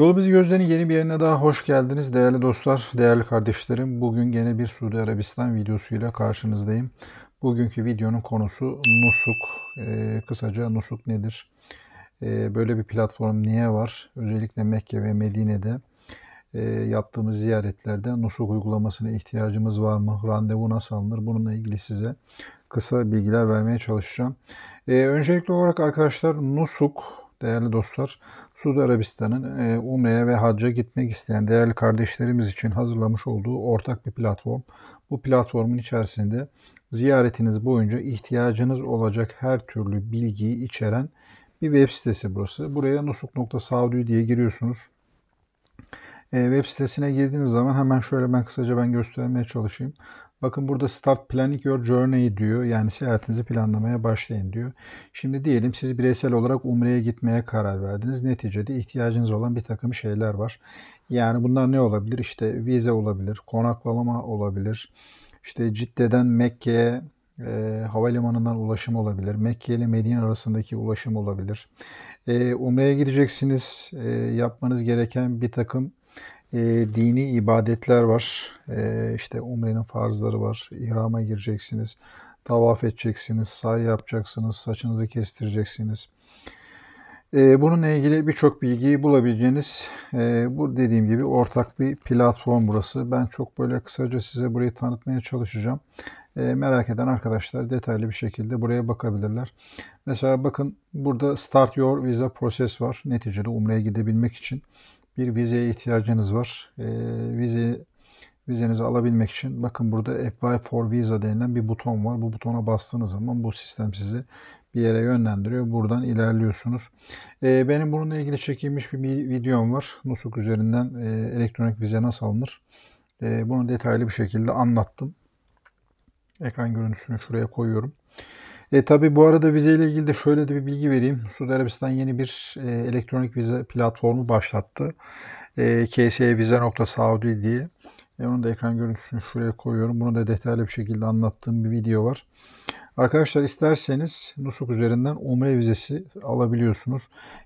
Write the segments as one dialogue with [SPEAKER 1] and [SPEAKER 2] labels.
[SPEAKER 1] bizi gözlerin yeni bir yerine daha hoş geldiniz değerli dostlar, değerli kardeşlerim. Bugün yine bir Suudi Arabistan videosuyla karşınızdayım. Bugünkü videonun konusu Nusuk. Ee, kısaca Nusuk nedir? Ee, böyle bir platform niye var? Özellikle Mekke ve Medine'de e, yaptığımız ziyaretlerde Nusuk uygulamasına ihtiyacımız var mı? Randevu nasıl alınır? Bununla ilgili size kısa bilgiler vermeye çalışacağım. Ee, öncelikli olarak arkadaşlar Nusuk değerli dostlar. Suudi Arabistan'ın e, Umre'ye ve hacca gitmek isteyen değerli kardeşlerimiz için hazırlamış olduğu ortak bir platform. Bu platformun içerisinde ziyaretiniz boyunca ihtiyacınız olacak her türlü bilgiyi içeren bir web sitesi burası. Buraya nusuk.saudi diye giriyorsunuz. E, web sitesine girdiğiniz zaman hemen şöyle ben kısaca ben göstermeye çalışayım. Bakın burada start planning your journey diyor. Yani seyahatinizi planlamaya başlayın diyor. Şimdi diyelim siz bireysel olarak Umre'ye gitmeye karar verdiniz. Neticede ihtiyacınız olan bir takım şeyler var. Yani bunlar ne olabilir? İşte vize olabilir, konaklama olabilir. İşte Cidde'den Mekke'ye e, havalimanından ulaşım olabilir. Mekke ile Medine arasındaki ulaşım olabilir. E, Umre'ye gideceksiniz. E, yapmanız gereken bir takım e, dini ibadetler var. E, işte umrenin farzları var. İhrama gireceksiniz. Tavaf edeceksiniz. Say yapacaksınız. Saçınızı kestireceksiniz. E, bununla ilgili birçok bilgiyi bulabileceğiniz e, bu dediğim gibi ortak bir platform burası. Ben çok böyle kısaca size burayı tanıtmaya çalışacağım. E, merak eden arkadaşlar detaylı bir şekilde buraya bakabilirler. Mesela bakın burada Start Your Visa Process var. Neticede Umre'ye gidebilmek için bir vizeye ihtiyacınız var. E, vize vizenizi alabilmek için bakın burada Apply for Visa denilen bir buton var. Bu butona bastığınız zaman bu sistem sizi bir yere yönlendiriyor. Buradan ilerliyorsunuz. E, benim bununla ilgili çekilmiş bir videom var. Nusuk üzerinden e, elektronik vize nasıl alınır? E, bunu detaylı bir şekilde anlattım. Ekran görüntüsünü şuraya koyuyorum. E, tabii bu arada vizeyle ilgili de şöyle de bir bilgi vereyim. Suudi Arabistan yeni bir e, elektronik vize platformu başlattı. E, ksvize.saudi e diye. E, onun da ekran görüntüsünü şuraya koyuyorum. Bunu da detaylı bir şekilde anlattığım bir video var. Arkadaşlar isterseniz Nusuk üzerinden umre vizesi alabiliyorsunuz.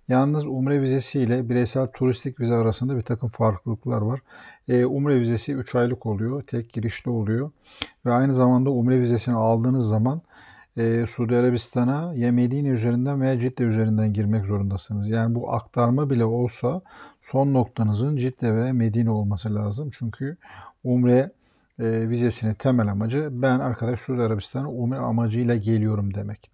[SPEAKER 1] Yalnız umre vizesi ile bireysel turistik vize arasında bir takım farklılıklar var. E, umre vizesi 3 aylık oluyor. Tek girişli oluyor. Ve aynı zamanda umre vizesini aldığınız zaman e, Suudi Arabistan'a ya üzerinden veya Cidde üzerinden girmek zorundasınız. Yani bu aktarma bile olsa son noktanızın Cidde ve Medine olması lazım. Çünkü Umre e, vizesinin temel amacı ben arkadaş Suudi Arabistan'a Umre amacıyla geliyorum demek.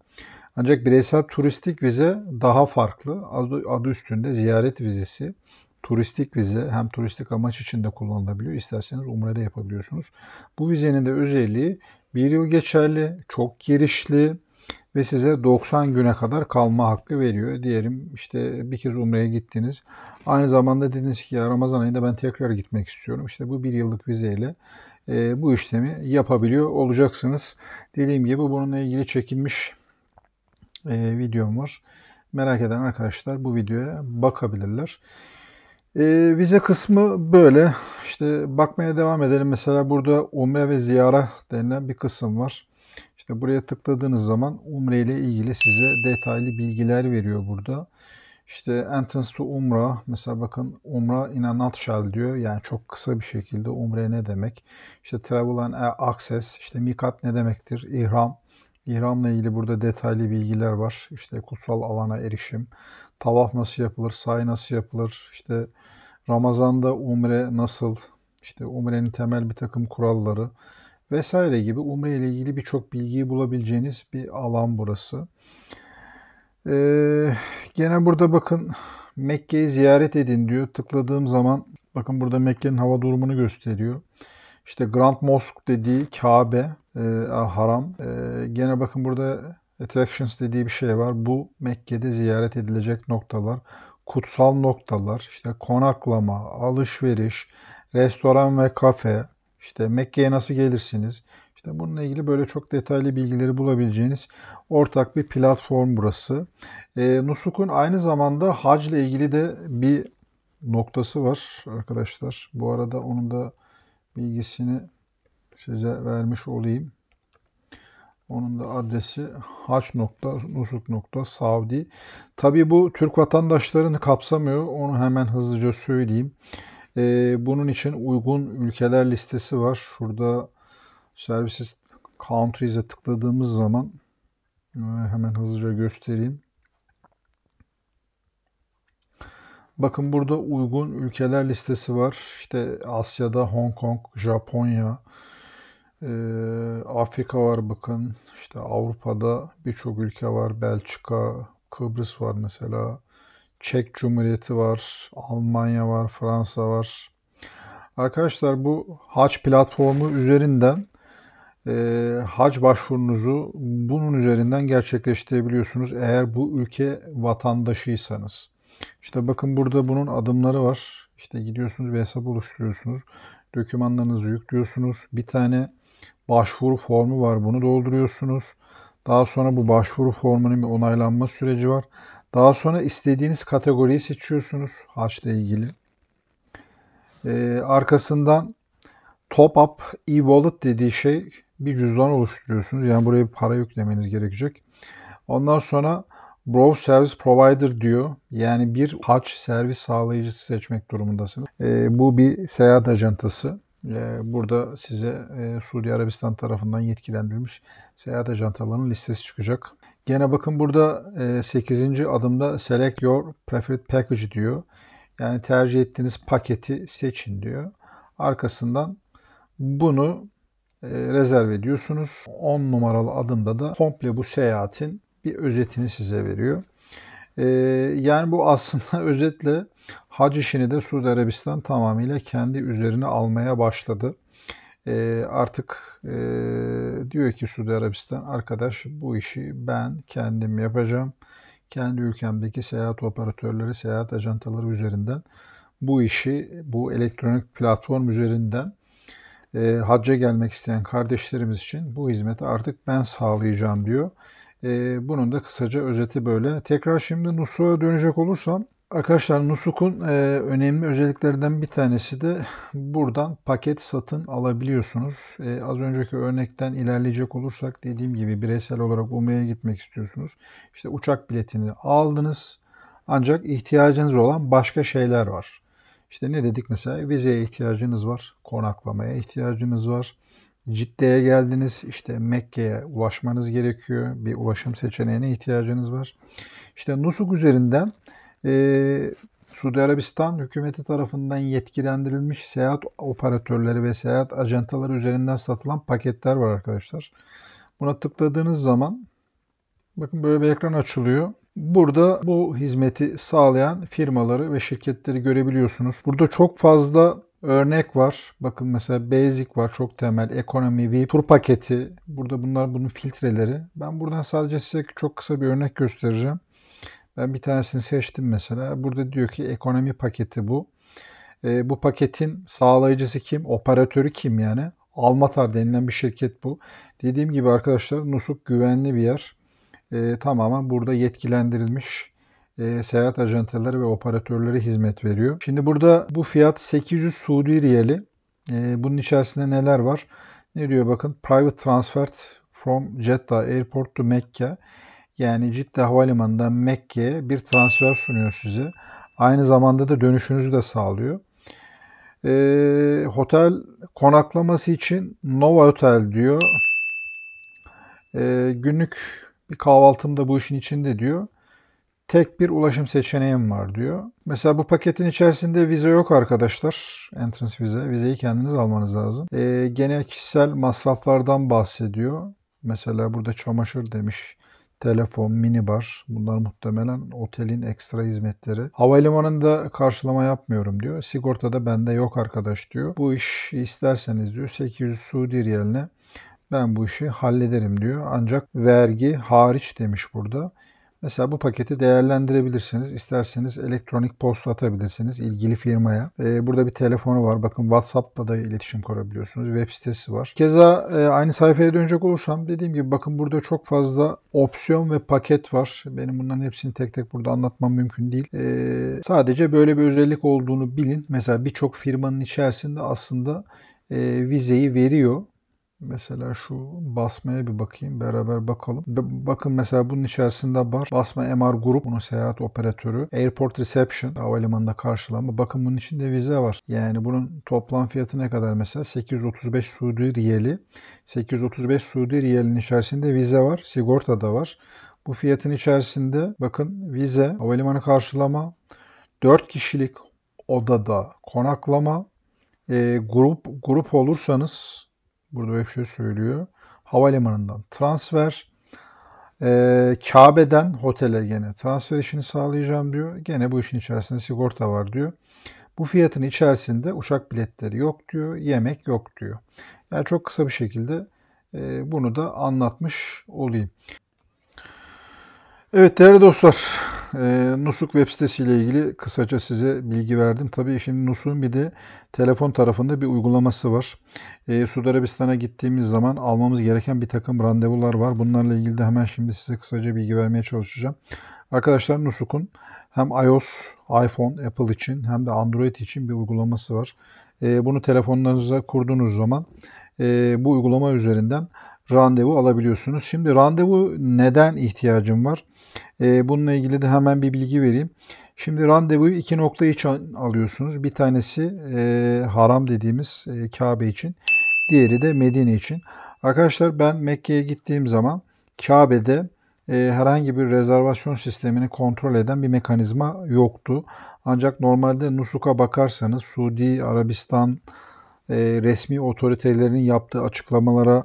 [SPEAKER 1] Ancak bireysel turistik vize daha farklı. Adı, adı üstünde ziyaret vizesi turistik vize hem turistik amaç için de kullanılabiliyor. İsterseniz Umre'de yapabiliyorsunuz. Bu vizenin de özelliği 1 yıl geçerli, çok girişli ve size 90 güne kadar kalma hakkı veriyor. Diyelim işte bir kez Umre'ye gittiniz. Aynı zamanda dediniz ki ya Ramazan ayında ben tekrar gitmek istiyorum. İşte bu bir yıllık vizeyle e, bu işlemi yapabiliyor olacaksınız. Dediğim gibi bununla ilgili çekilmiş e, videom var. Merak eden arkadaşlar bu videoya bakabilirler. E, vize kısmı böyle. İşte bakmaya devam edelim. Mesela burada umre ve ziyara denilen bir kısım var. İşte buraya tıkladığınız zaman umre ile ilgili size detaylı bilgiler veriyor burada. İşte entrance to umra mesela bakın umra in a nutshell diyor. Yani çok kısa bir şekilde umre ne demek? İşte travel and access işte mikat ne demektir? İhram İhramla ilgili burada detaylı bilgiler var. İşte kutsal alana erişim, tavaf nasıl yapılır, sahi nasıl yapılır, işte Ramazan'da umre nasıl, işte umrenin temel bir takım kuralları vesaire gibi umre ile ilgili birçok bilgiyi bulabileceğiniz bir alan burası. Ee, gene burada bakın Mekke'yi ziyaret edin diyor. Tıkladığım zaman bakın burada Mekke'nin hava durumunu gösteriyor. İşte Grand Mosque dediği Kabe e, haram. E, gene bakın burada attractions dediği bir şey var. Bu Mekke'de ziyaret edilecek noktalar, kutsal noktalar, işte konaklama, alışveriş, restoran ve kafe, işte Mekke'ye nasıl gelirsiniz? İşte bununla ilgili böyle çok detaylı bilgileri bulabileceğiniz ortak bir platform burası. E, Nusuk'un aynı zamanda hac ile ilgili de bir noktası var arkadaşlar. Bu arada onun da bilgisini size vermiş olayım. Onun da adresi haç.nusuk.saudi. Tabii bu Türk vatandaşlarını kapsamıyor. Onu hemen hızlıca söyleyeyim. Ee, bunun için uygun ülkeler listesi var. Şurada Services Countries'e tıkladığımız zaman e, hemen hızlıca göstereyim. Bakın burada uygun ülkeler listesi var. İşte Asya'da Hong Kong, Japonya, ee, Afrika var bakın. İşte Avrupa'da birçok ülke var. Belçika, Kıbrıs var mesela. Çek Cumhuriyeti var. Almanya var. Fransa var. Arkadaşlar bu hac platformu üzerinden e, hac başvurunuzu bunun üzerinden gerçekleştirebiliyorsunuz. Eğer bu ülke vatandaşıysanız. İşte bakın burada bunun adımları var. İşte gidiyorsunuz bir hesap oluşturuyorsunuz. Dokümanlarınızı yüklüyorsunuz. Bir tane başvuru formu var. Bunu dolduruyorsunuz. Daha sonra bu başvuru formunun bir onaylanma süreci var. Daha sonra istediğiniz kategoriyi seçiyorsunuz harçla ilgili. Ee, arkasından top up e-wallet dediği şey bir cüzdan oluşturuyorsunuz. Yani buraya bir para yüklemeniz gerekecek. Ondan sonra Browse Service Provider diyor. Yani bir haç servis sağlayıcısı seçmek durumundasınız. Ee, bu bir seyahat ajantası. Ee, burada size e, Suudi Arabistan tarafından yetkilendirilmiş seyahat ajantalarının listesi çıkacak. Gene bakın burada 8. E, adımda Select Your Preferred Package diyor. Yani tercih ettiğiniz paketi seçin diyor. Arkasından bunu e, rezerv ediyorsunuz. 10 numaralı adımda da komple bu seyahatin bir özetini size veriyor. Yani bu aslında özetle Hac işini de Suudi Arabistan tamamıyla kendi üzerine almaya başladı. E, artık e, diyor ki Suudi Arabistan arkadaş bu işi ben kendim yapacağım. Kendi ülkemdeki seyahat operatörleri, seyahat ajantaları üzerinden bu işi bu elektronik platform üzerinden e, hacca gelmek isteyen kardeşlerimiz için bu hizmeti artık ben sağlayacağım diyor. E, bunun da kısaca özeti böyle. Tekrar şimdi Nusra'ya dönecek olursam Arkadaşlar Nusuk'un e, önemli özelliklerinden bir tanesi de buradan paket satın alabiliyorsunuz. E, az önceki örnekten ilerleyecek olursak dediğim gibi bireysel olarak Umre'ye gitmek istiyorsunuz. İşte uçak biletini aldınız ancak ihtiyacınız olan başka şeyler var. İşte ne dedik mesela vizeye ihtiyacınız var, konaklamaya ihtiyacınız var. Cidde'ye geldiniz işte Mekke'ye ulaşmanız gerekiyor. Bir ulaşım seçeneğine ihtiyacınız var. İşte Nusuk üzerinden e, Suudi Arabistan hükümeti tarafından yetkilendirilmiş seyahat operatörleri ve seyahat ajantaları üzerinden satılan paketler var arkadaşlar. Buna tıkladığınız zaman bakın böyle bir ekran açılıyor. Burada bu hizmeti sağlayan firmaları ve şirketleri görebiliyorsunuz. Burada çok fazla örnek var. Bakın mesela Basic var çok temel. Economy VIP, tur paketi. Burada bunlar bunun filtreleri. Ben buradan sadece size çok kısa bir örnek göstereceğim. Bir tanesini seçtim mesela. Burada diyor ki ekonomi paketi bu. E, bu paketin sağlayıcısı kim? Operatörü kim yani? Almatar denilen bir şirket bu. Dediğim gibi arkadaşlar Nusuk güvenli bir yer. E, tamamen burada yetkilendirilmiş e, seyahat ajantaları ve operatörleri hizmet veriyor. Şimdi burada bu fiyat 800 Suudi Riyali. E, bunun içerisinde neler var? Ne diyor bakın? Private transfer from Jeddah Airport to Mekke yani Cidde Havalimanı'ndan Mekke'ye bir transfer sunuyor size. Aynı zamanda da dönüşünüzü de sağlıyor. E, ee, otel konaklaması için Nova Otel diyor. E, günlük bir kahvaltım da bu işin içinde diyor. Tek bir ulaşım seçeneğim var diyor. Mesela bu paketin içerisinde vize yok arkadaşlar. Entrance vize. Vizeyi kendiniz almanız lazım. E, gene kişisel masraflardan bahsediyor. Mesela burada çamaşır demiş telefon, minibar bunlar muhtemelen otelin ekstra hizmetleri. Havalimanında karşılama yapmıyorum diyor. Sigortada bende yok arkadaş diyor. Bu iş isterseniz diyor 800 Suudi riyaline ben bu işi hallederim diyor. Ancak vergi hariç demiş burada. Mesela bu paketi değerlendirebilirsiniz. İsterseniz elektronik posta atabilirsiniz ilgili firmaya. Ee, burada bir telefonu var. Bakın WhatsApp'la da iletişim kurabiliyorsunuz. Web sitesi var. Keza e, aynı sayfaya dönecek olursam dediğim gibi bakın burada çok fazla opsiyon ve paket var. Benim bunların hepsini tek tek burada anlatmam mümkün değil. Ee, sadece böyle bir özellik olduğunu bilin. Mesela birçok firmanın içerisinde aslında e, vizeyi veriyor Mesela şu basmaya bir bakayım. Beraber bakalım. B- bakın mesela bunun içerisinde var. Basma MR Grup. Bunun seyahat operatörü. Airport Reception. Havalimanında karşılama. Bakın bunun içinde vize var. Yani bunun toplam fiyatı ne kadar mesela? 835 Suudi Riyali. 835 Suudi Riyali'nin içerisinde vize var. Sigorta da var. Bu fiyatın içerisinde bakın vize, havalimanı karşılama, 4 kişilik odada konaklama, e, grup grup olursanız Burada böyle bir şey söylüyor. Havalimanından transfer. E, Kabe'den otele gene transfer işini sağlayacağım diyor. Gene bu işin içerisinde sigorta var diyor. Bu fiyatın içerisinde uçak biletleri yok diyor, yemek yok diyor. Yani çok kısa bir şekilde e, bunu da anlatmış olayım. Evet değerli dostlar e, Nusuk web sitesiyle ilgili kısaca size bilgi verdim. Tabii şimdi Nusuk'un bir de telefon tarafında bir uygulaması var. E, Suudi Arabistan'a gittiğimiz zaman almamız gereken bir takım randevular var. Bunlarla ilgili de hemen şimdi size kısaca bilgi vermeye çalışacağım. Arkadaşlar Nusuk'un hem iOS, iPhone, Apple için hem de Android için bir uygulaması var. E, bunu telefonlarınıza kurduğunuz zaman e, bu uygulama üzerinden randevu alabiliyorsunuz. Şimdi randevu neden ihtiyacım var? Ee, bununla ilgili de hemen bir bilgi vereyim. Şimdi randevuyu iki nokta için alıyorsunuz. Bir tanesi e, haram dediğimiz e, Kabe için. Diğeri de Medine için. Arkadaşlar ben Mekke'ye gittiğim zaman Kabe'de e, herhangi bir rezervasyon sistemini kontrol eden bir mekanizma yoktu. Ancak normalde Nusuk'a bakarsanız Suudi Arabistan e, resmi otoritelerinin yaptığı açıklamalara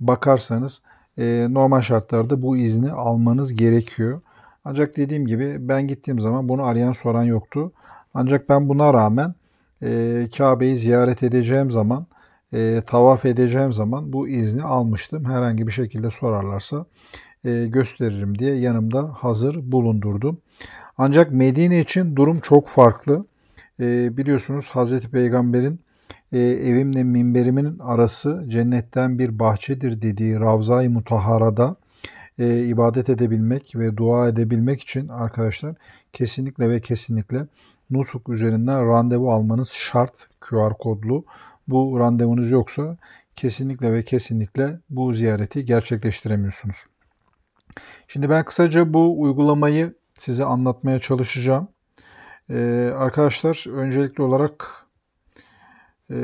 [SPEAKER 1] bakarsanız e, normal şartlarda bu izni almanız gerekiyor. Ancak dediğim gibi ben gittiğim zaman bunu arayan soran yoktu. Ancak ben buna rağmen e, Kabe'yi ziyaret edeceğim zaman, e, tavaf edeceğim zaman bu izni almıştım. Herhangi bir şekilde sorarlarsa e, gösteririm diye yanımda hazır bulundurdum. Ancak Medine için durum çok farklı. E, biliyorsunuz Hazreti Peygamber'in e, evimle minberimin arası cennetten bir bahçedir dediği Ravza-i Mutahara'da e, ibadet edebilmek ve dua edebilmek için arkadaşlar kesinlikle ve kesinlikle Nusuk üzerinden randevu almanız şart QR kodlu. Bu randevunuz yoksa kesinlikle ve kesinlikle bu ziyareti gerçekleştiremiyorsunuz. Şimdi ben kısaca bu uygulamayı size anlatmaya çalışacağım. Ee, arkadaşlar öncelikli olarak ee,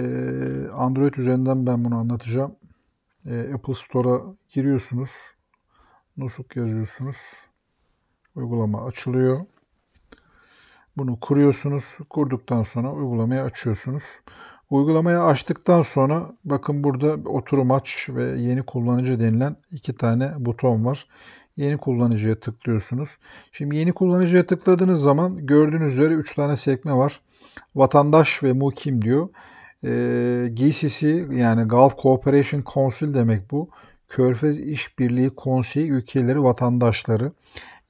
[SPEAKER 1] Android üzerinden ben bunu anlatacağım. Ee, Apple Store'a giriyorsunuz. Nusuk yazıyorsunuz. Uygulama açılıyor. Bunu kuruyorsunuz. Kurduktan sonra uygulamayı açıyorsunuz. Uygulamayı açtıktan sonra bakın burada oturum aç ve yeni kullanıcı denilen iki tane buton var. Yeni kullanıcıya tıklıyorsunuz. Şimdi yeni kullanıcıya tıkladığınız zaman gördüğünüz üzere 3 tane sekme var. Vatandaş ve mukim diyor. GCC yani Gulf Cooperation Council demek bu. Körfez İşbirliği Konseyi ülkeleri vatandaşları.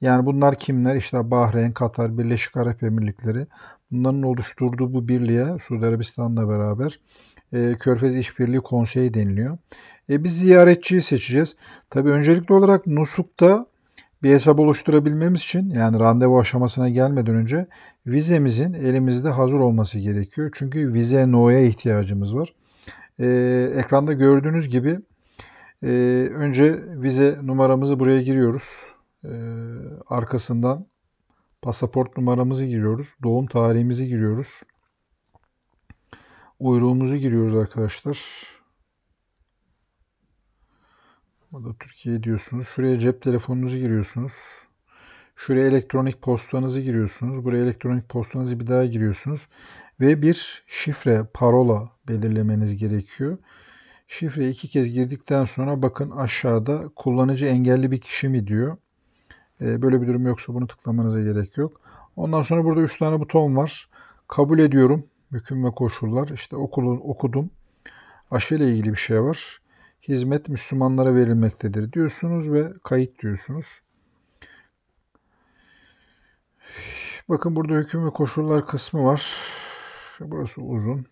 [SPEAKER 1] Yani bunlar kimler? İşte Bahreyn, Katar, Birleşik Arap Emirlikleri. Bunların oluşturduğu bu birliğe Suudi Arabistan'la beraber e, Körfez İşbirliği Konseyi deniliyor. E, biz ziyaretçiyi seçeceğiz. Tabi öncelikli olarak Nusuk'ta bir hesap oluşturabilmemiz için yani randevu aşamasına gelmeden önce vizemizin elimizde hazır olması gerekiyor. Çünkü vize no'ya ihtiyacımız var. Ee, ekranda gördüğünüz gibi e, önce vize numaramızı buraya giriyoruz. Ee, arkasından pasaport numaramızı giriyoruz. Doğum tarihimizi giriyoruz. Uyruğumuzu giriyoruz arkadaşlar. Burada Türkiye diyorsunuz. Şuraya cep telefonunuzu giriyorsunuz. Şuraya elektronik postanızı giriyorsunuz. Buraya elektronik postanızı bir daha giriyorsunuz. Ve bir şifre, parola belirlemeniz gerekiyor. Şifreyi iki kez girdikten sonra bakın aşağıda kullanıcı engelli bir kişi mi diyor. Ee, böyle bir durum yoksa bunu tıklamanıza gerek yok. Ondan sonra burada üç tane buton var. Kabul ediyorum. Hüküm ve koşullar. İşte okulun okudum. Aşı ile ilgili bir şey var hizmet Müslümanlara verilmektedir diyorsunuz ve kayıt diyorsunuz. Bakın burada hüküm ve koşullar kısmı var. Burası uzun.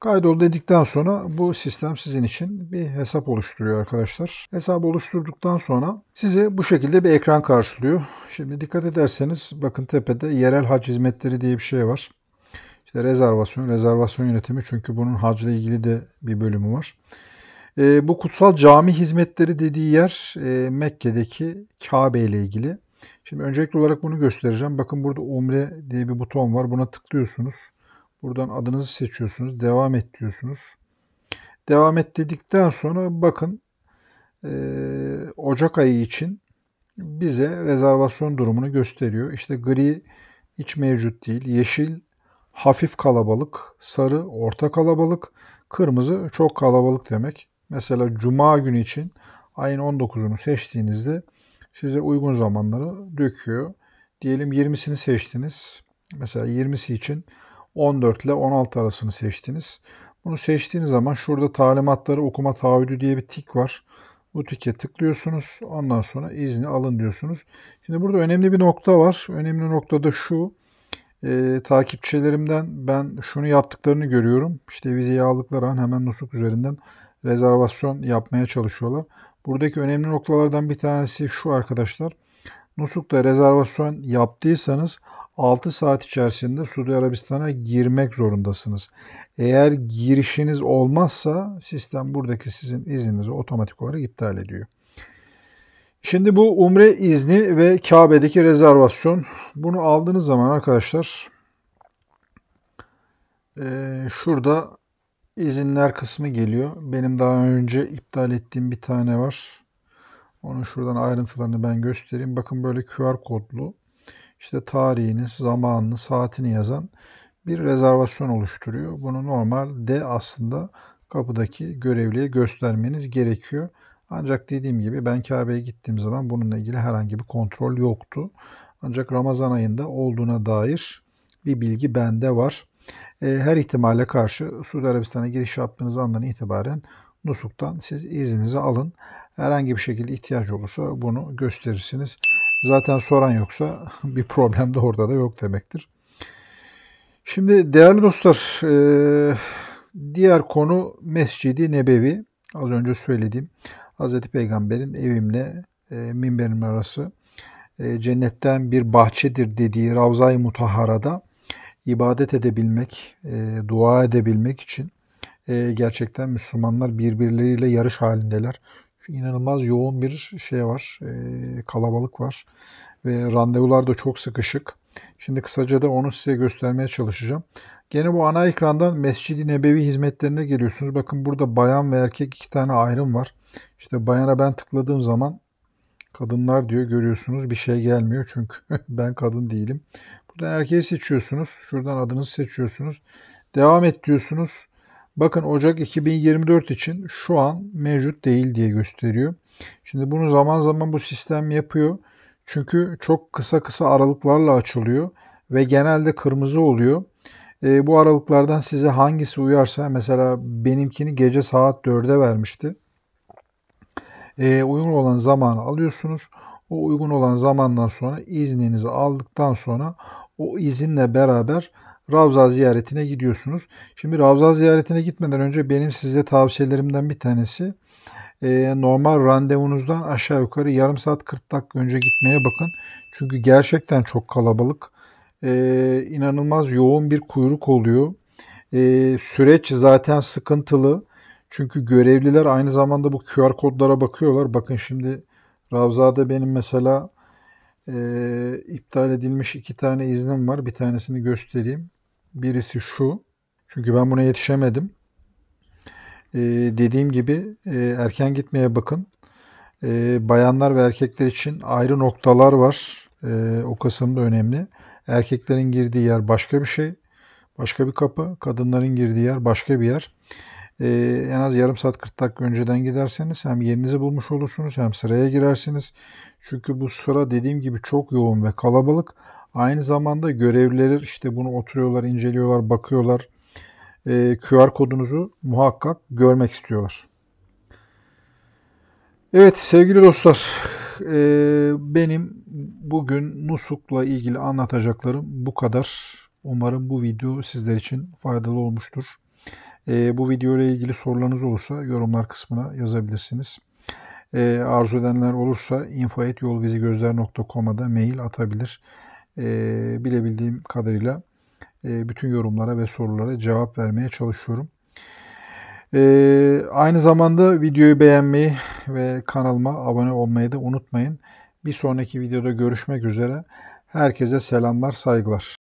[SPEAKER 1] Kaydol dedikten sonra bu sistem sizin için bir hesap oluşturuyor arkadaşlar. Hesabı oluşturduktan sonra size bu şekilde bir ekran karşılıyor. Şimdi dikkat ederseniz bakın tepede yerel hac hizmetleri diye bir şey var. İşte rezervasyon, rezervasyon yönetimi çünkü bunun hacla ilgili de bir bölümü var. E, bu kutsal cami hizmetleri dediği yer e, Mekke'deki Kabe ile ilgili. Şimdi öncelikli olarak bunu göstereceğim. Bakın burada Umre diye bir buton var. Buna tıklıyorsunuz. Buradan adınızı seçiyorsunuz. Devam et diyorsunuz. Devam et dedikten sonra bakın e, Ocak ayı için bize rezervasyon durumunu gösteriyor. İşte gri hiç mevcut değil. Yeşil hafif kalabalık, sarı orta kalabalık, kırmızı çok kalabalık demek mesela cuma günü için ayın 19'unu seçtiğinizde size uygun zamanları döküyor. Diyelim 20'sini seçtiniz. Mesela 20'si için 14 ile 16 arasını seçtiniz. Bunu seçtiğiniz zaman şurada talimatları okuma taahhüdü diye bir tik var. Bu tike tıklıyorsunuz. Ondan sonra izni alın diyorsunuz. Şimdi burada önemli bir nokta var. Önemli nokta da şu e, takipçilerimden ben şunu yaptıklarını görüyorum. İşte vizeyi aldıkları an hemen Nusuk üzerinden rezervasyon yapmaya çalışıyorlar. Buradaki önemli noktalardan bir tanesi şu arkadaşlar. Nusuk'ta rezervasyon yaptıysanız 6 saat içerisinde Suudi Arabistan'a girmek zorundasınız. Eğer girişiniz olmazsa sistem buradaki sizin izninizi otomatik olarak iptal ediyor. Şimdi bu umre izni ve Kabe'deki rezervasyon. Bunu aldığınız zaman arkadaşlar e, şurada izinler kısmı geliyor. Benim daha önce iptal ettiğim bir tane var. Onun şuradan ayrıntılarını ben göstereyim. Bakın böyle QR kodlu işte tarihini, zamanını, saatini yazan bir rezervasyon oluşturuyor. Bunu normal normalde aslında kapıdaki görevliye göstermeniz gerekiyor. Ancak dediğim gibi ben Kabe'ye gittiğim zaman bununla ilgili herhangi bir kontrol yoktu. Ancak Ramazan ayında olduğuna dair bir bilgi bende var. E, her ihtimale karşı Suudi Arabistan'a giriş yaptığınız andan itibaren Nusuk'tan siz izninizi alın. Herhangi bir şekilde ihtiyaç olursa bunu gösterirsiniz. Zaten soran yoksa bir problem de orada da yok demektir. Şimdi değerli dostlar, e, diğer konu Mescidi Nebevi. Az önce söylediğim Hazreti Peygamber'in evimle e, minberim arası e, cennetten bir bahçedir dediği Ravza-i Mutahara'da ibadet edebilmek, e, dua edebilmek için e, gerçekten Müslümanlar birbirleriyle yarış halindeler. Şu inanılmaz yoğun bir şey var, e, kalabalık var ve randevular da çok sıkışık. Şimdi kısaca da onu size göstermeye çalışacağım. Gene bu ana ekrandan Mescid-i Nebevi hizmetlerine geliyorsunuz. Bakın burada bayan ve erkek iki tane ayrım var. İşte bayana ben tıkladığım zaman kadınlar diyor görüyorsunuz bir şey gelmiyor çünkü ben kadın değilim. Buradan erkeği seçiyorsunuz. Şuradan adınızı seçiyorsunuz. Devam et diyorsunuz. Bakın Ocak 2024 için şu an mevcut değil diye gösteriyor. Şimdi bunu zaman zaman bu sistem yapıyor. Çünkü çok kısa kısa aralıklarla açılıyor ve genelde kırmızı oluyor. E, bu aralıklardan size hangisi uyarsa mesela benimkini gece saat 4'e vermişti. E, uygun olan zamanı alıyorsunuz. O uygun olan zamandan sonra izninizi aldıktan sonra o izinle beraber Ravza ziyaretine gidiyorsunuz. Şimdi Ravza ziyaretine gitmeden önce benim size tavsiyelerimden bir tanesi e, normal randevunuzdan aşağı yukarı yarım saat 40 dakika önce gitmeye bakın. Çünkü gerçekten çok kalabalık e, inanılmaz yoğun bir kuyruk oluyor. E, süreç zaten sıkıntılı. Çünkü görevliler aynı zamanda bu QR kodlara bakıyorlar. Bakın şimdi Ravza'da benim mesela e, iptal edilmiş iki tane iznim var. Bir tanesini göstereyim. Birisi şu. Çünkü ben buna yetişemedim. E, dediğim gibi e, erken gitmeye bakın. E, bayanlar ve erkekler için ayrı noktalar var. E, o kısım da önemli. Erkeklerin girdiği yer başka bir şey, başka bir kapı. Kadınların girdiği yer başka bir yer. ee, en az yarım saat 40 dakika önceden giderseniz hem yerinizi bulmuş olursunuz hem sıraya girersiniz. Çünkü bu sıra dediğim gibi çok yoğun ve kalabalık. Aynı zamanda görevliler işte bunu oturuyorlar, inceliyorlar, bakıyorlar. ee, QR kodunuzu muhakkak görmek istiyorlar. Evet sevgili dostlar e, benim bugün Nusuk'la ilgili anlatacaklarım bu kadar. Umarım bu video sizler için faydalı olmuştur. E, bu video ile ilgili sorularınız olursa yorumlar kısmına yazabilirsiniz. E, arzu edenler olursa info.yolvizigözler.com'a da mail atabilir. E, bilebildiğim kadarıyla e, bütün yorumlara ve sorulara cevap vermeye çalışıyorum. E, aynı zamanda videoyu beğenmeyi, ve kanalıma abone olmayı da unutmayın. Bir sonraki videoda görüşmek üzere. Herkese selamlar, saygılar.